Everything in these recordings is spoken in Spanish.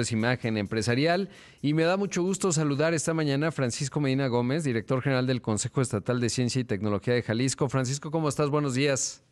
es Imagen Empresarial y me da mucho gusto saludar esta mañana a Francisco Medina Gómez, director general del Consejo Estatal de Ciencia y Tecnología de Jalisco. Francisco, ¿cómo estás? Buenos días.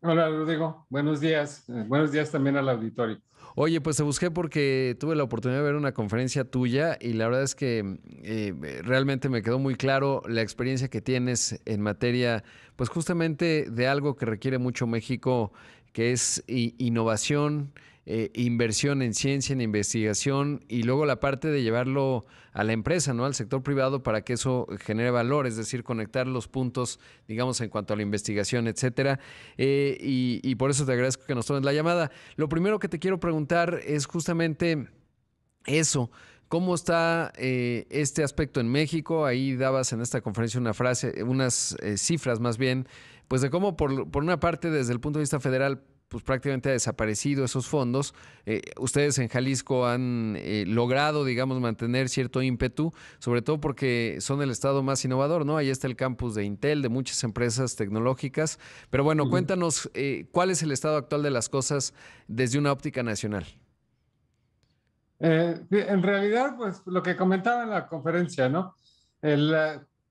Hola, Rodrigo. Buenos días. Eh, buenos días también al auditorio. Oye, pues te busqué porque tuve la oportunidad de ver una conferencia tuya y la verdad es que eh, realmente me quedó muy claro la experiencia que tienes en materia, pues justamente de algo que requiere mucho México, que es innovación, eh, inversión en ciencia, en investigación y luego la parte de llevarlo a la empresa, ¿no? Al sector privado para que eso genere valor, es decir, conectar los puntos, digamos, en cuanto a la investigación, etcétera. Eh, y, por eso te agradezco que nos tomes la llamada. Lo primero que te quiero preguntar es justamente eso. ¿Cómo está eh, este aspecto en México? Ahí dabas en esta conferencia una frase, unas cifras más bien, pues de cómo por, una parte desde el punto de vista federal pues prácticamente ha desaparecido esos fondos. Eh, ustedes en Jalisco han eh, logrado, digamos, mantener cierto ímpetu, sobre todo porque son el estado más innovador, ¿no? Ahí está el campus de Intel, de muchas empresas tecnológicas. Pero bueno, cuéntanos eh, cuál es el estado actual de las cosas desde una óptica nacional. en realidad, pues lo que comentaba en la conferencia, ¿no?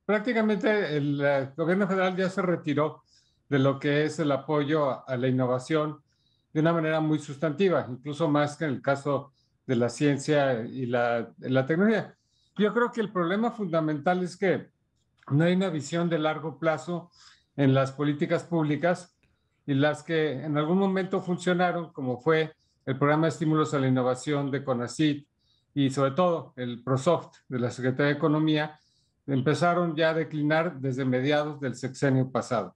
prácticamente el gobierno federal ya se retiró de lo que es el apoyo a, la innovación de una manera muy sustantiva, incluso más que en el caso de la ciencia y la, tecnología. Yo creo que el problema fundamental es que no hay una visión de largo plazo en las políticas públicas y las que en algún momento funcionaron, como fue el programa de estímulos a la innovación de CONACYT y sobre todo el ProSoft de la Secretaría de Economía, empezaron ya a declinar desde mediados del sexenio pasado.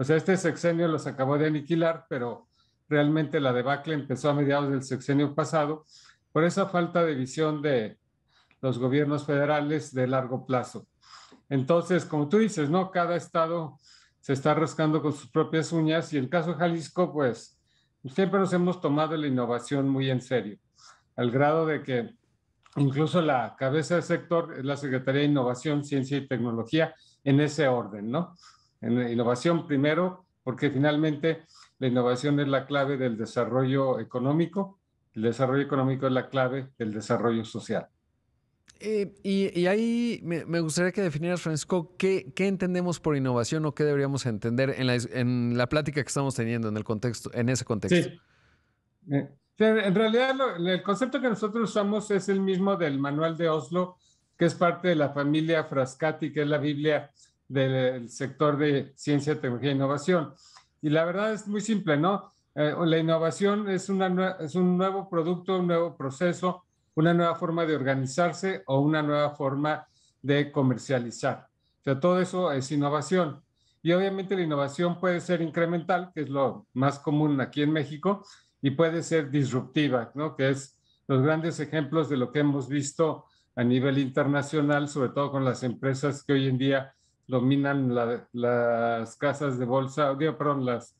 O sea, este sexenio los acabó de aniquilar, pero realmente la debacle empezó a mediados del sexenio pasado por esa falta de visión de los gobiernos federales de largo plazo. Entonces, como tú dices, ¿no? Cada estado se está rascando con sus propias uñas y el caso de Jalisco, pues siempre nos hemos tomado la innovación muy en serio, al grado de que incluso la cabeza de sector es la Secretaría de Innovación, Ciencia y Tecnología en ese orden, ¿no? en la innovación primero, porque finalmente la innovación es la clave del desarrollo económico, el desarrollo económico es la clave del desarrollo social. Eh, y, ahí me, gustaría que definieras, Francisco, ¿qué, entendemos por innovación o qué deberíamos entender en la, plática que estamos teniendo en, el contexto, en ese contexto. Sí. Eh, en realidad, el concepto que nosotros usamos es el mismo del manual de Oslo, que es parte de la familia Frascati, que es la Biblia del sector de ciencia, tecnología e innovación. Y la verdad es muy simple, ¿no? Eh, la innovación es, una, es un nuevo producto, un nuevo proceso, una nueva forma de organizarse o una nueva forma de comercializar. O sea, todo eso es innovación. Y obviamente la innovación puede ser incremental, que es lo más común aquí en México, y puede ser disruptiva, ¿no? Que es los grandes ejemplos de lo que hemos visto a nivel internacional, sobre todo con las empresas que hoy en día dominan las casas de bolsa, digo, perdón, las,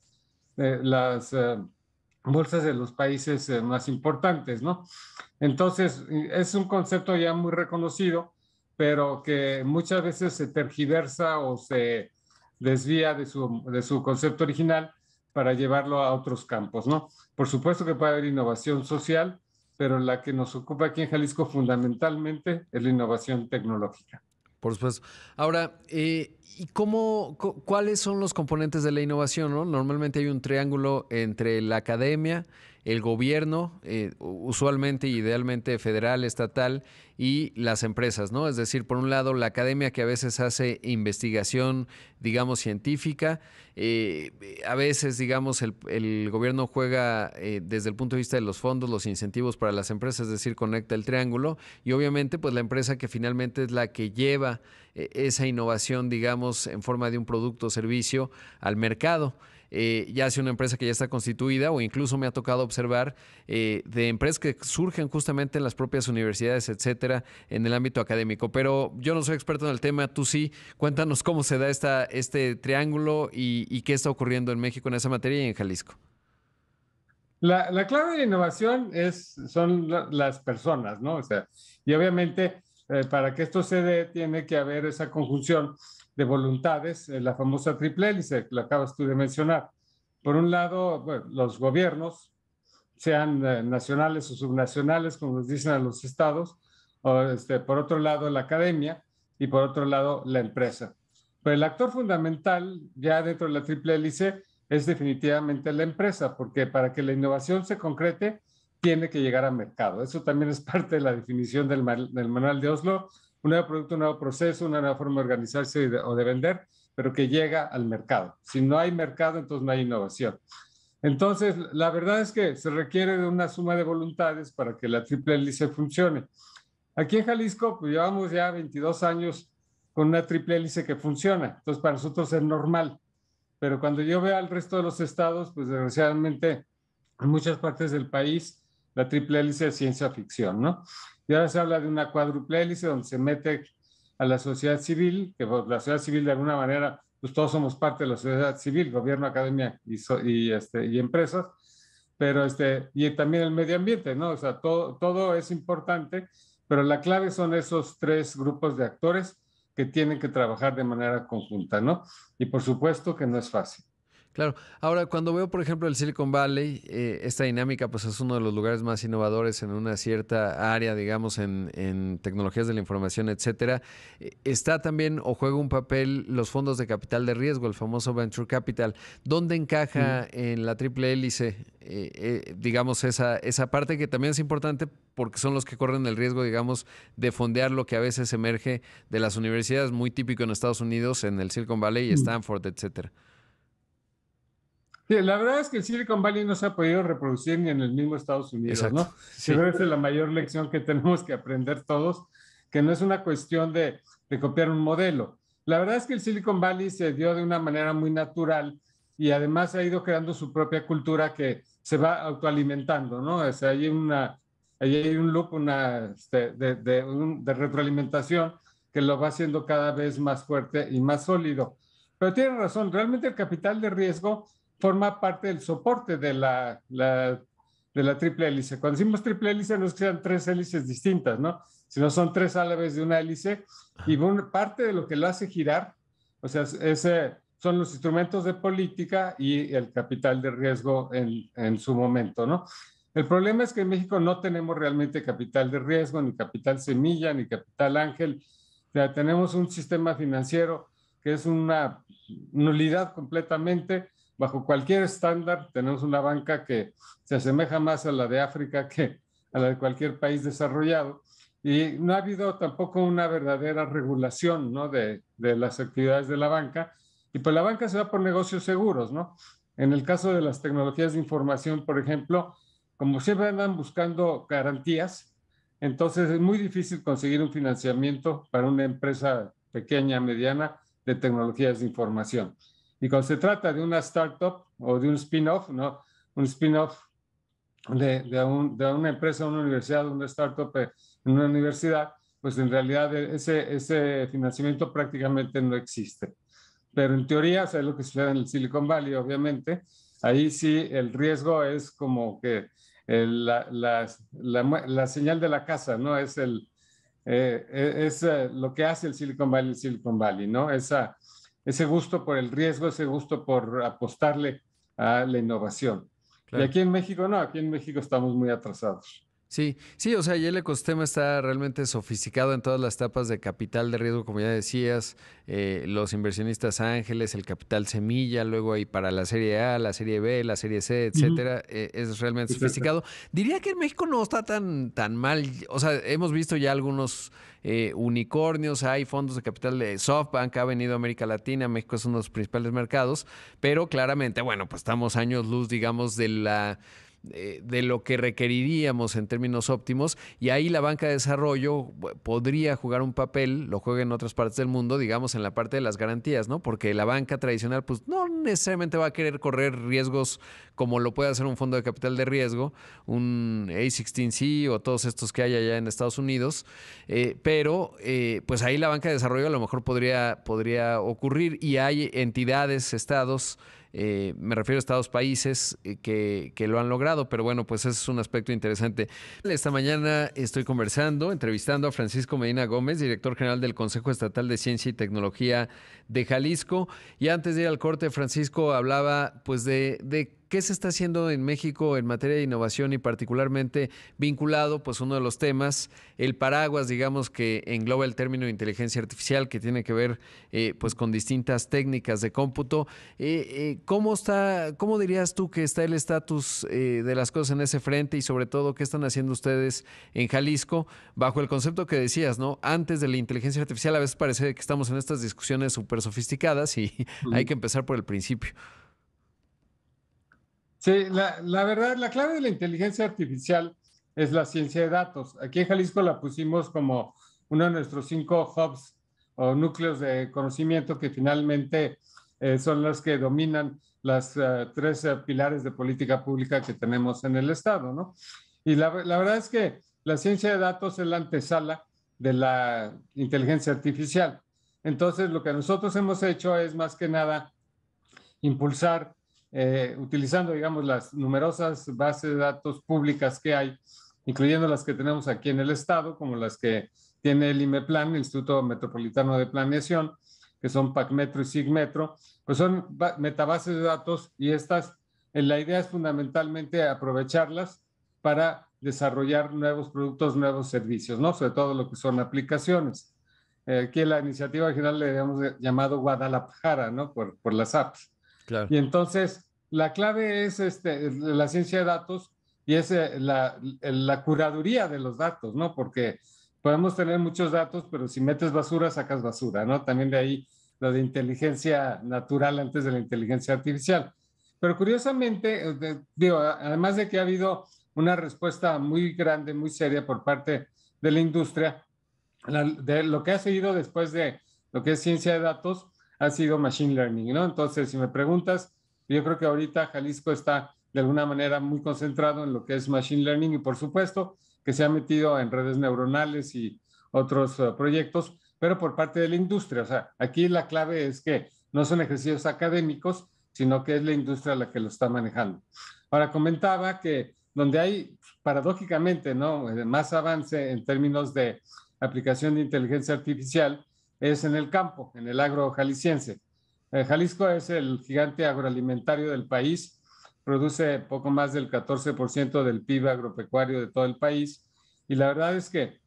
eh, las eh, bolsas de los países eh, más importantes, ¿no? Entonces, es un concepto ya muy reconocido, pero que muchas veces se tergiversa o se desvía de su, de su concepto original para llevarlo a otros campos, ¿no? Por supuesto que puede haber innovación social, pero la que nos ocupa aquí en Jalisco fundamentalmente es la innovación tecnológica. Por supuesto. Ahora, eh, ¿y cómo, cuáles son los componentes de la innovación? Normalmente hay un triángulo entre la academia, el gobierno, eh, usualmente y idealmente federal, estatal, y las empresas, ¿no? Es decir, por un lado, la academia que a veces hace investigación, digamos, científica, eh, a veces, digamos, el, gobierno juega eh, desde el punto de vista de los fondos, los incentivos para las empresas, es decir, conecta el triángulo, y obviamente, pues la empresa que finalmente es la que lleva esa innovación, digamos, en forma de un producto o servicio al mercado. Eh, ya sea una empresa que ya está constituida o incluso me ha tocado observar eh, de empresas que surgen justamente en las propias universidades, etcétera, en el ámbito académico. Pero yo no soy experto en el tema, tú sí. Cuéntanos cómo se da esta, este triángulo y, qué está ocurriendo en México en esa materia y en Jalisco. La, clave de innovación es, son las personas, ¿no? O sea, y obviamente eh, para que esto se dé tiene que haber esa conjunción de voluntades, eh, la famosa triple hélice que acabas tú de mencionar. Por un lado, los gobiernos, sean eh, nacionales o subnacionales, como nos dicen a los estados, este, por otro lado la academia y por otro lado la empresa. Pero el actor fundamental ya dentro de la triple hélice es definitivamente la empresa, porque para que la innovación se concrete, tiene que llegar a mercado. Eso también es parte de la definición del, del manual de Oslo, un nuevo producto, un nuevo proceso, una nueva forma de organizarse o de vender, pero que llega al mercado. Si no hay mercado, entonces no hay innovación. Entonces, la verdad es que se requiere de una suma de voluntades para que la triple hélice funcione. Aquí en Jalisco, pues llevamos ya 22 años con una triple hélice que funciona. Entonces, para nosotros es normal. Pero cuando yo veo al resto de los estados, pues desgraciadamente en muchas partes del país, la triple hélice es ciencia ficción, ¿no? Y ahora se habla de una cuádruple hélice donde se mete a la sociedad civil, que pues, la sociedad civil de alguna manera, pues todos somos parte de la sociedad civil, gobierno, academia y, y, este, y empresas, pero este, y también el medio ambiente, ¿no? O sea, todo, todo es importante, pero la clave son esos tres grupos de actores que tienen que trabajar de manera conjunta, ¿no? Y por supuesto que no es fácil. Claro. Ahora, cuando veo, por ejemplo, el Silicon Valley, eh, esta dinámica, pues es uno de los lugares más innovadores en una cierta área, digamos, en, tecnologías de la información, etcétera. Eh, está también o juega un papel los fondos de capital de riesgo, el famoso Venture Capital. ¿Dónde encaja en la triple hélice, eh, digamos, esa, esa parte que también es importante porque son los que corren el riesgo, digamos, de fondear lo que a veces emerge de las universidades, muy típico en Estados Unidos, en el Silicon Valley, Stanford, etcétera? la verdad es que el Silicon Valley no se ha podido reproducir ni en el mismo Estados Unidos, ¿no? Sí. esa es la mayor lección que tenemos que aprender todos, que no es una cuestión de, de copiar un modelo. La verdad es que el Silicon Valley se dio de una manera muy natural y además ha ido creando su propia cultura que se va autoalimentando, ¿no? O sea, hay, una, hay un loop una, este, de, de, retroalimentación que lo va haciendo cada vez más fuerte y más sólido. Pero tiene razón, realmente el capital de riesgo forma parte del soporte de la, de la triple hélice. Cuando decimos triple hélice no es que sean tres hélices distintas, ¿no? Sino son tres álabes de una hélice y parte de lo que lo hace girar, o sea, ese eh, son los instrumentos de política y el capital de riesgo en, en su momento, ¿no? El problema es que en México no tenemos realmente capital de riesgo, ni capital semilla, ni capital ángel. O tenemos un sistema financiero que es una nulidad completamente bajo cualquier estándar, tenemos una banca que se asemeja más a la de África que a la de cualquier país desarrollado. Y no ha habido tampoco una verdadera regulación de, de, las actividades de la banca. Y pues la banca se va por negocios seguros, ¿no? En el caso de las tecnologías de información, por ejemplo, como siempre andan buscando garantías, entonces es muy difícil conseguir un financiamiento para una empresa pequeña, mediana, de tecnologías de información. Y cuando se trata de una startup o de un spin-off, ¿no? Un spin-off de, de, una empresa, una universidad, una startup eh, en una universidad, pues en realidad e, ese, ese financiamiento prácticamente no existe. Pero en teoría, o sea, es lo que sucede en el Silicon Valley, obviamente, ahí sí el riesgo es como que la, la, la, señal de la casa, ¿no? Es, el, eh, e, es eh, lo que hace el Silicon Valley, el Silicon Valley, ¿no? Esa, ese gusto por el riesgo, ese gusto por apostarle a la innovación. Y aquí en México no, aquí en México estamos muy atrasados. Sí, sí, o sea, ya el ecosistema está realmente sofisticado en todas las etapas de capital de riesgo, como ya decías, eh, los inversionistas ángeles, el capital semilla, luego hay para la serie A, la serie B, la serie C, etcétera, eh, es realmente sofisticado. Diría que en México no está tan, tan mal, o sea, hemos visto ya algunos eh, unicornios, hay fondos de capital de SoftBank, ha venido a América Latina, México es uno de los principales mercados, pero claramente, bueno, pues estamos años luz, digamos, de la eh, de lo que requeriríamos en términos óptimos y ahí la banca de desarrollo podría jugar un papel, lo juega en otras partes del mundo, digamos en la parte de las garantías, ¿no? Porque la banca tradicional pues no necesariamente va a querer correr riesgos como lo puede hacer un fondo de capital de riesgo, un A16C o todos estos que hay allá en Estados Unidos, eh, pero eh, pues ahí la banca de desarrollo a lo mejor podría, podría ocurrir y hay entidades, estados, eh, me refiero a Estados países eh, que, lo han logrado, pero bueno, pues ese es un aspecto interesante. Esta mañana estoy conversando, entrevistando a Francisco Medina Gómez, director general del Consejo Estatal de Ciencia y Tecnología de Jalisco. Y antes de ir al corte, Francisco hablaba pues de, de ¿Qué se está haciendo en México en materia de innovación y particularmente vinculado, pues uno de los temas, el paraguas, digamos, que engloba el término de inteligencia artificial, que tiene que ver eh, pues con distintas técnicas de cómputo. Eh, eh, ¿Cómo está, cómo dirías tú que está el estatus de las cosas en ese frente y sobre todo qué están haciendo ustedes en Jalisco bajo el concepto que decías, ¿no? Antes de la inteligencia artificial a veces parece que estamos en estas discusiones súper sofisticadas y hay que empezar por el principio. Sí, la, la, verdad, la clave de la inteligencia artificial es la ciencia de datos. Aquí en Jalisco la pusimos como uno de nuestros cinco hubs o núcleos de conocimiento que finalmente eh, son los que dominan las eh, tres eh, pilares de política pública que tenemos en el Estado, ¿no? Y la, la verdad es que la ciencia de datos es la antesala de la inteligencia artificial. Entonces, lo que nosotros hemos hecho es más que nada impulsar eh, utilizando, digamos, las numerosas bases de datos públicas que hay, incluyendo las que tenemos aquí en el Estado, como las que tiene el IMEPLAN, el Instituto Metropolitano de Planeación, que son PACMetro y SIGMetro, pues son metabases de datos y estas, eh, la idea es fundamentalmente aprovecharlas para desarrollar nuevos productos, nuevos servicios, ¿no? Sobre todo lo que son aplicaciones. que eh, aquí la iniciativa general le habíamos llamado Guadalajara, ¿no? Por, por las apps. Y entonces, la clave es este, la ciencia de datos y es eh, la, la curaduría de los datos, ¿no? Porque podemos tener muchos datos, pero si metes basura, sacas basura, ¿no? También de ahí lo de inteligencia natural antes de la inteligencia artificial. Pero curiosamente, eh, digo, además de que ha habido una respuesta muy grande, muy seria por parte de la industria, de lo que ha seguido después de lo que es ciencia de datos, ha sido Machine Learning, ¿no? Entonces, si me preguntas, yo creo que ahorita Jalisco está de alguna manera muy concentrado en lo que es Machine Learning y por supuesto que se ha metido en redes neuronales y otros eh, proyectos, pero por parte de la industria. O sea, aquí la clave es que no son ejercicios académicos, sino que es la industria la que lo está manejando. Ahora, comentaba que donde hay, paradójicamente, ¿no? Eh, más avance en términos de aplicación de inteligencia artificial es en el campo, en el agro jalisciense. Eh, Jalisco es el gigante agroalimentario del país, produce poco más del 14% del PIB agropecuario de todo el país y la verdad es que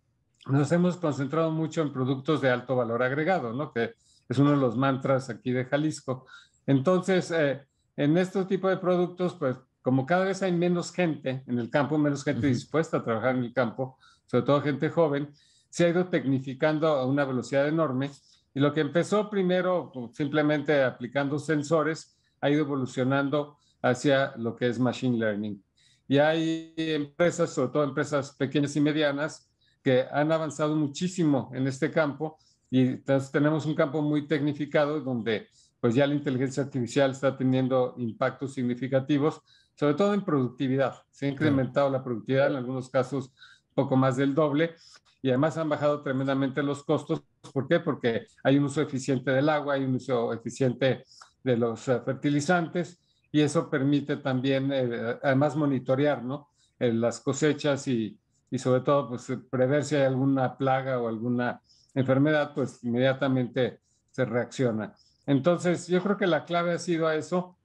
nos hemos concentrado mucho en productos de alto valor agregado, ¿no? que es uno de los mantras aquí de Jalisco. Entonces, eh, en este tipo de productos, pues como cada vez hay menos gente en el campo, menos gente dispuesta a trabajar en el campo, sobre todo gente joven, se ha ido tecnificando a una velocidad enorme. Y lo que empezó primero pues, simplemente aplicando sensores ha ido evolucionando hacia lo que es Machine Learning. Y hay empresas, sobre todo empresas pequeñas y medianas, que han avanzado muchísimo en este campo y pues, tenemos un campo muy tecnificado donde pues ya la inteligencia artificial está teniendo impactos significativos, sobre todo en productividad. Se ha incrementado la productividad en algunos casos poco más del doble. Y además han bajado tremendamente los costos. ¿Por qué? Porque hay un uso eficiente del agua, hay un uso eficiente de los eh, fertilizantes y eso permite también, eh, además, monitorear ¿no? Eh, las cosechas y, y, sobre todo pues, prever si hay alguna plaga o alguna enfermedad, pues inmediatamente se reacciona. Entonces, yo creo que la clave ha sido a eso,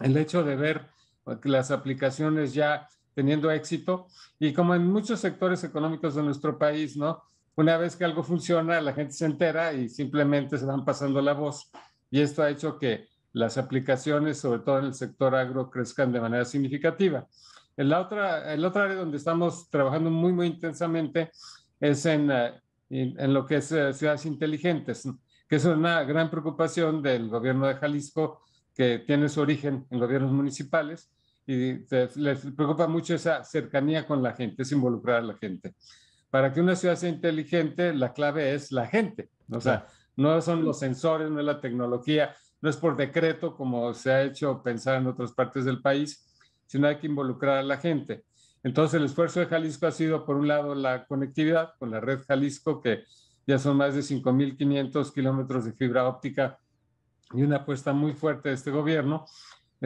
el hecho de ver pues, que las aplicaciones ya teniendo éxito y como en muchos sectores económicos de nuestro país, ¿no? Una vez que algo funciona, la gente se entera y simplemente se van pasando la voz. Y esto ha hecho que las aplicaciones, sobre todo en el sector agro, crezcan de manera significativa. El, otra, el otro área donde estamos trabajando muy, muy intensamente es en, eh, en lo que es eh, ciudades inteligentes, que es una gran preocupación del gobierno de Jalisco, que tiene su origen en gobiernos municipales y les preocupa mucho esa cercanía con la gente, es involucrar a la gente. Para que una ciudad sea inteligente, la clave es la gente. O sea, no son los sensores, no es la tecnología, no es por decreto como se ha hecho pensar en otras partes del país, sino hay que involucrar a la gente. Entonces, el esfuerzo de Jalisco ha sido, por un lado, la conectividad con la red Jalisco, que ya son más de 5.500 kilómetros de fibra óptica y una apuesta muy fuerte de este gobierno.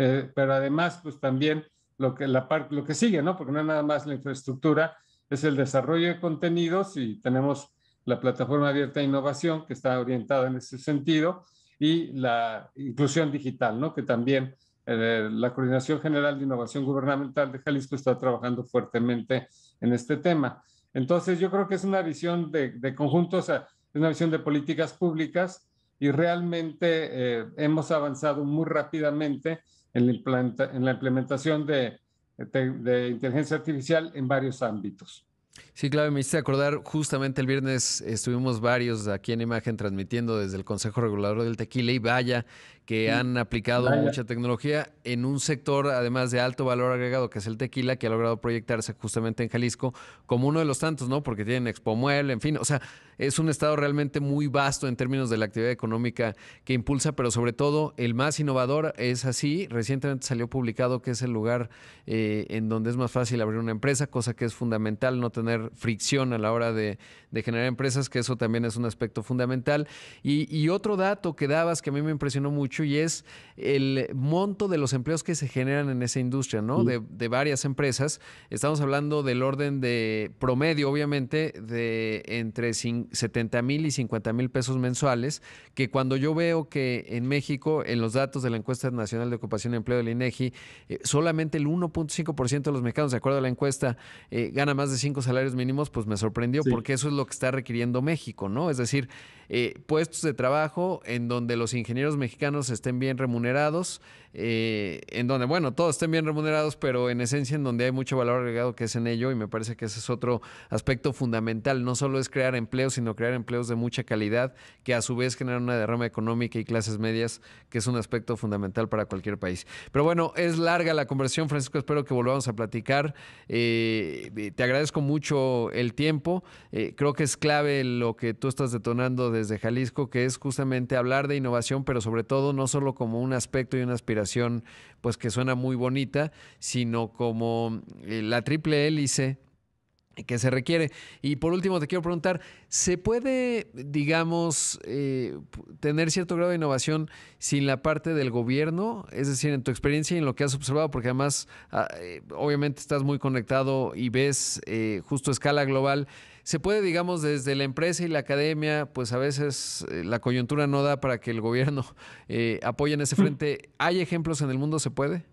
Eh, pero además, pues también lo que, la lo que sigue, ¿no? Porque no es nada más la infraestructura, es el desarrollo de contenidos y tenemos la plataforma abierta de innovación que está orientada en ese sentido y la inclusión digital, ¿no? Que también eh, la Coordinación General de Innovación Gubernamental de Jalisco está trabajando fuertemente en este tema. Entonces, yo creo que es una visión de, de conjunto, o sea, es una visión de políticas públicas y realmente eh, hemos avanzado muy rápidamente en la, en la implementación de, de, inteligencia artificial en varios ámbitos. Sí, claro, me hiciste acordar, justamente el viernes estuvimos varios aquí en Imagen transmitiendo desde el Consejo Regulador del Tequila y vaya que han aplicado mucha tecnología en un sector, además de alto valor agregado, que es el tequila, que ha logrado proyectarse justamente en Jalisco como uno de los tantos, ¿no? Porque tienen expo mueble, en fin, o sea, es un estado realmente muy vasto en términos de la actividad económica que impulsa, pero sobre todo el más innovador es así. Recientemente salió publicado que es el lugar eh, en donde es más fácil abrir una empresa, cosa que es fundamental, no tener fricción a la hora de, generar empresas, que eso también es un aspecto fundamental. y otro dato que dabas que a mí me impresionó mucho, y es el monto de los empleos que se generan en esa industria, ¿no? Mm. De, varias empresas. Estamos hablando del orden de promedio, obviamente, de entre 70 mil y 50 mil pesos mensuales, que cuando yo veo que en México, en los datos de la encuesta nacional de ocupación y empleo del INEGI, eh, solamente el 1.5% de los mexicanos, de acuerdo a la encuesta, eh, gana más de cinco salarios mínimos, pues me sorprendió porque eso es lo que está requiriendo México, ¿no? Es decir, eh, puestos de trabajo en donde los ingenieros mexicanos estén bien remunerados, eh, en donde, bueno, todos estén bien remunerados, pero en esencia en donde hay mucho valor agregado que es en ello y me parece que ese es otro aspecto fundamental. No solo es crear empleos, sino crear empleos de mucha calidad que a su vez generan una derrama económica y clases medias, que es un aspecto fundamental para cualquier país. Pero bueno, es larga la conversación, Francisco, espero que volvamos a platicar. Eh, te agradezco mucho el tiempo. Eh, creo que es clave lo que tú estás detonando desde Jalisco, que es justamente hablar de innovación, pero sobre todo no solo como un aspecto y una aspiración, pues que suena muy bonita, sino como eh, la triple hélice que se requiere. Y por último te quiero preguntar, ¿se puede, digamos, eh, tener cierto grado de innovación sin la parte del gobierno? Es decir, en tu experiencia y en lo que has observado, porque además ah, eh, obviamente estás muy conectado y ves justo a escala global se puede, digamos, desde la empresa y la academia, pues a veces eh, la coyuntura no da para que el gobierno eh, apoye en ese mm. frente. ¿Hay ejemplos en el mundo? ¿Se puede?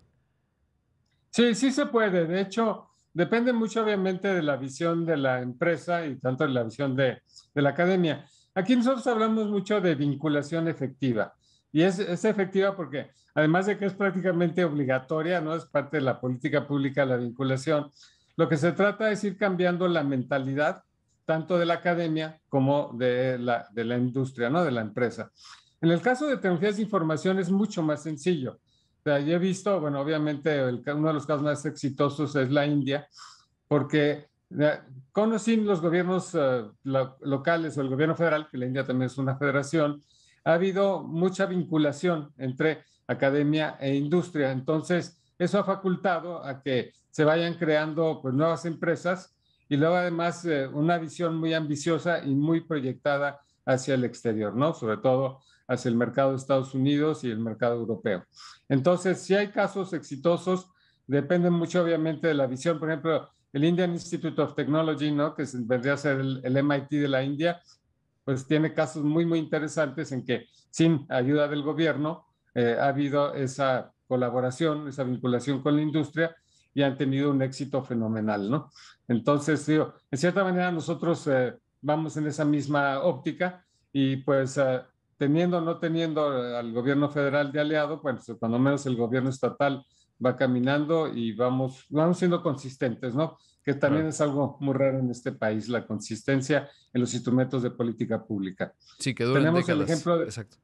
Sí, sí se puede. De hecho, depende mucho obviamente de la visión de la empresa y tanto de la visión de, la academia. Aquí nosotros hablamos mucho de vinculación efectiva. Y es, es, efectiva porque, además de que es prácticamente obligatoria, no es parte de la política pública la vinculación, lo que se trata es ir cambiando la mentalidad tanto de la academia como de la, de la industria, ¿no? De la empresa. En el caso de tecnologías de información es mucho más sencillo. yo he visto, bueno, obviamente uno de los casos más exitosos es la India, porque eh, conociendo los gobiernos eh, locales o el gobierno federal, que la India también es una federación, ha habido mucha vinculación entre academia e industria. Entonces, eso ha facultado a que se vayan creando pues, nuevas empresas y luego además eh, una visión muy ambiciosa y muy proyectada hacia el exterior, ¿no? Sobre todo hacia el mercado de Estados Unidos y el mercado europeo. Entonces, si hay casos exitosos, dependen mucho obviamente de la visión. Por ejemplo, el Indian Institute of Technology, ¿no? Que vendría a ser el, MIT de la India, pues tiene casos muy, muy interesantes en que sin ayuda del gobierno eh, ha habido esa colaboración, esa vinculación con la industria y han tenido un éxito fenomenal, ¿no? Entonces, digo, en cierta manera nosotros eh, vamos en esa misma óptica y pues eh, teniendo o no teniendo al gobierno federal de aliado, pues cuando menos el gobierno estatal va caminando y vamos, vamos siendo consistentes, ¿no? Que también es algo muy raro en este país, la consistencia en los instrumentos de política pública. Sí, que duran el ejemplo Exacto.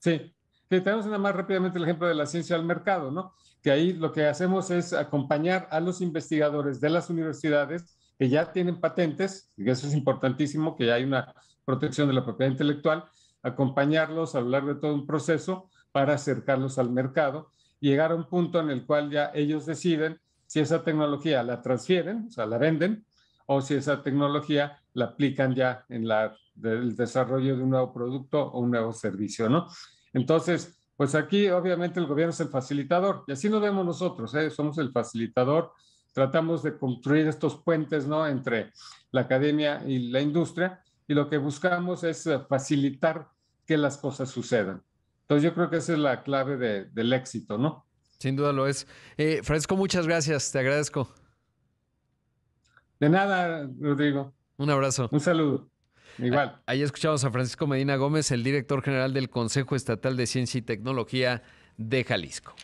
Sí, que tenemos nada más rápidamente el ejemplo de la ciencia al mercado, ¿no? que ahí lo que hacemos es acompañar a los investigadores de las universidades que ya tienen patentes, y eso es importantísimo, que ya hay una protección de la propiedad intelectual, acompañarlos a lo de todo un proceso para acercarlos al mercado, llegar a un punto en el cual ya ellos deciden si esa tecnología la transfieren, o sea, la venden, o si esa tecnología la aplican ya en la, el desarrollo de un nuevo producto o un nuevo servicio, ¿no? Entonces, pues aquí obviamente el gobierno es el facilitador y así nos vemos nosotros, ¿eh? somos el facilitador, tratamos de construir estos puentes ¿no? entre la academia y la industria y lo que buscamos es eh, facilitar que las cosas sucedan. Entonces yo creo que esa es la clave del éxito, ¿no? Sin duda lo es. Eh, Fresco, muchas gracias, te agradezco. De nada, Rodrigo. Un abrazo. Un saludo. Igual. Ah, ahí escuchamos a Francisco Medina Gómez, el director general del Consejo Estatal de Ciencia y Tecnología de Jalisco.